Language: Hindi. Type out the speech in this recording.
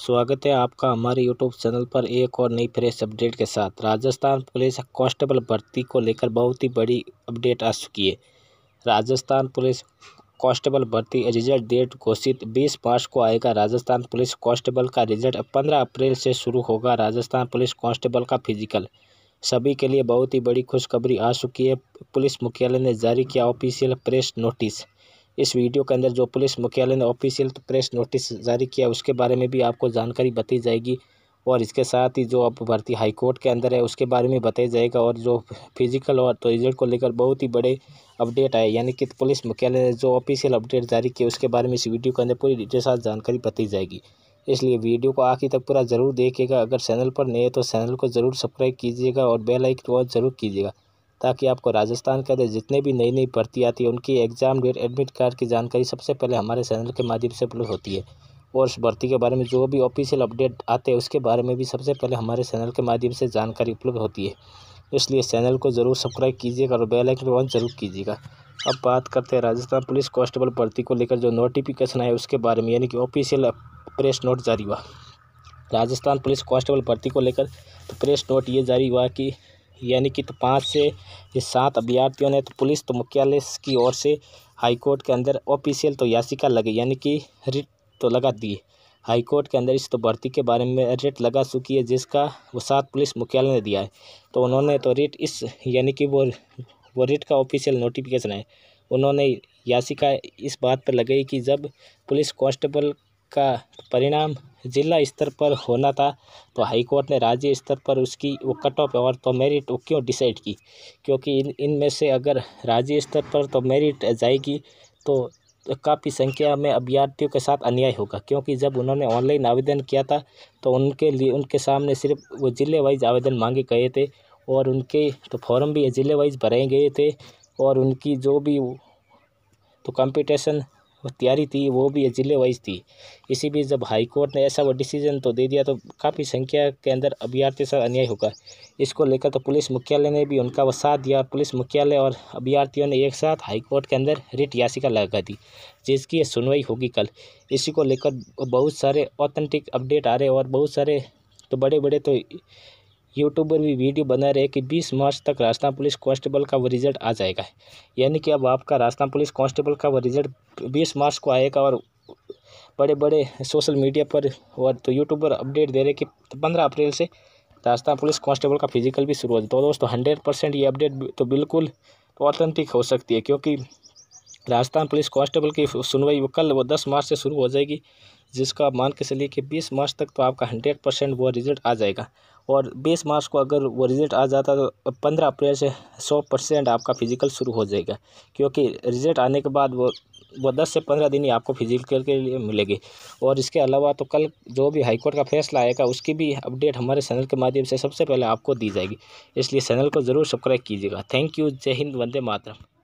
स्वागत है आपका हमारे यूट्यूब चैनल पर एक और नई फ्रेश अपडेट के साथ राजस्थान पुलिस कांस्टेबल भर्ती को लेकर बहुत ही बड़ी अपडेट आ चुकी है राजस्थान पुलिस कांस्टेबल भर्ती रिजल्ट डेट घोषित 20 मार्च को आएगा राजस्थान पुलिस कांस्टेबल का रिजल्ट 15 अप्रैल से शुरू होगा राजस्थान पुलिस कांस्टेबल का फिजिकल सभी के लिए बहुत ही बड़ी खुशखबरी आ चुकी है पुलिस मुख्यालय ने जारी किया ऑफिशियल प्रेस नोटिस इस वीडियो के अंदर जो पुलिस मुख्यालय ने ऑफिशियल प्रेस नोटिस जारी किया उसके बारे में भी आपको जानकारी बताई जाएगी और इसके साथ ही जो अब भर्ती हाईकोर्ट के अंदर है उसके बारे में बताया जाएगा और जो फिजिकल और तो रिजल्ट को लेकर बहुत ही बड़े अपडेट आए यानी कि पुलिस मुख्यालय ने जो ऑफिशियल अपडेट जारी किए उसके बारे में इस वीडियो के अंदर पूरी डिटेल साथ जानकारी बताई जाएगी इसलिए वीडियो को आखिर तक पूरा ज़रूर देखिएगा अगर चैनल पर नए तो चैनल को ज़रूर सब्सक्राइब कीजिएगा और बेलाइक आइकन जरूर कीजिएगा ताकि आपको राजस्थान के अंदर जितने भी नई नई भर्ती आती है उनकी एग्ज़ाम डेट एडमिट कार्ड की जानकारी सबसे पहले हमारे चैनल के माध्यम से उपलब्ध होती है और उस भर्ती के बारे में जो भी ऑफिशियल अपडेट आते हैं उसके बारे में भी सबसे पहले हमारे चैनल के माध्यम से जानकारी उपलब्ध होती है इसलिए चैनल को ज़रूर सब्सक्राइब कीजिएगा और बेल आइकन ऑन जरूर कीजिएगा अब बात करते हैं राजस्थान पुलिस कांस्टेबल भर्ती को लेकर जो नोटिफिकेशन आया उसके बारे में यानी कि ऑफिशियल प्रेस नोट जारी हुआ राजस्थान पुलिस कांस्टेबल भर्ती को लेकर तो प्रेस नोट ये जारी हुआ कि यानी कि तो पाँच से सात अभ्यर्थियों ने तो पुलिस तो मुख्यालय की ओर से हाईकोर्ट के अंदर ऑफिशियल तो याचिका लगी यानी कि रिट तो लगा दी हाईकोर्ट के अंदर इस तो भर्ती के बारे में रिट लगा चुकी है जिसका वो सात पुलिस मुख्यालय ने दिया है तो उन्होंने तो रिट इस यानी कि वो वो रिट का ऑफिशियल नोटिफिकेशन है उन्होंने याचिका इस बात पर लगाई कि जब पुलिस कॉन्स्टेबल का परिणाम जिला स्तर पर होना था तो हाईकोर्ट ने राज्य स्तर पर उसकी वो कट ऑफ और तो मेरिट वो क्यों डिसाइड की क्योंकि इन इनमें से अगर राज्य स्तर पर तो मेरिट जाएगी तो काफ़ी संख्या में अभ्यर्थियों के साथ अन्याय होगा क्योंकि जब उन्होंने ऑनलाइन आवेदन किया था तो उनके लिए उनके सामने सिर्फ वो ज़िले वाइज आवेदन मांगे गए थे और उनके तो फॉर्म भी ज़िले वाइज भरे गए थे और उनकी जो भी तो कंपटीशन तैयारी थी वो भी ज़िले वाइज थी इसी बीच जब हाईकोर्ट ने ऐसा वो डिसीजन तो दे दिया तो काफ़ी संख्या के अंदर अभ्यार्थियों से अन्याय होगा इसको लेकर तो पुलिस मुख्यालय ने भी उनका साथ दिया पुलिस मुख्यालय और अभ्यार्थियों ने एक साथ हाईकोर्ट के अंदर रिट याचिका लगा दी जिसकी सुनवाई होगी कल इसी को लेकर तो बहुत सारे ऑथेंटिक अपडेट आ रहे और बहुत सारे तो बड़े बड़े तो यूट्यूबर भी वीडियो बना रहे कि 20 मार्च तक राजस्थान पुलिस कांस्टेबल का वो रिजल्ट आ जाएगा यानी कि अब आपका राजस्थान पुलिस कांस्टेबल का वो रिजल्ट 20 मार्च को आएगा और बड़े बड़े सोशल मीडिया पर और तो यूट्यूबर अपडेट दे रहे कि पंद्रह अप्रैल से राजस्थान पुलिस कांस्टेबल का फिजिकल भी शुरू हो जाए तो दोस्तों हंड्रेड परसेंट ये अपडेट तो बिल्कुल ऑथेंटिक हो सकती है क्योंकि राजस्थान पुलिस कांस्टेबल की सुनवाई वो कल वो दस मार्च से शुरू हो जाएगी जिसका मान के चलिए कि बीस मार्च तक तो आपका हंड्रेड परसेंट वो रिजल्ट आ जाएगा और बीस मार्च को अगर वो रिज़ल्ट आ जाता तो पंद्रह अप्रैल से सौ परसेंट आपका फिज़िकल शुरू हो जाएगा क्योंकि रिज़ल्ट आने के बाद वो वो दस से पंद्रह दिन ही आपको फिजिकल के लिए मिलेगी और इसके अलावा तो कल जो भी हाईकोर्ट का फैसला आएगा उसकी भी अपडेट हमारे चैनल के माध्यम से सबसे पहले आपको दी जाएगी इसलिए चैनल को ज़रूर सब्सक्राइब कीजिएगा थैंक यू जय हिंद वंदे मातरम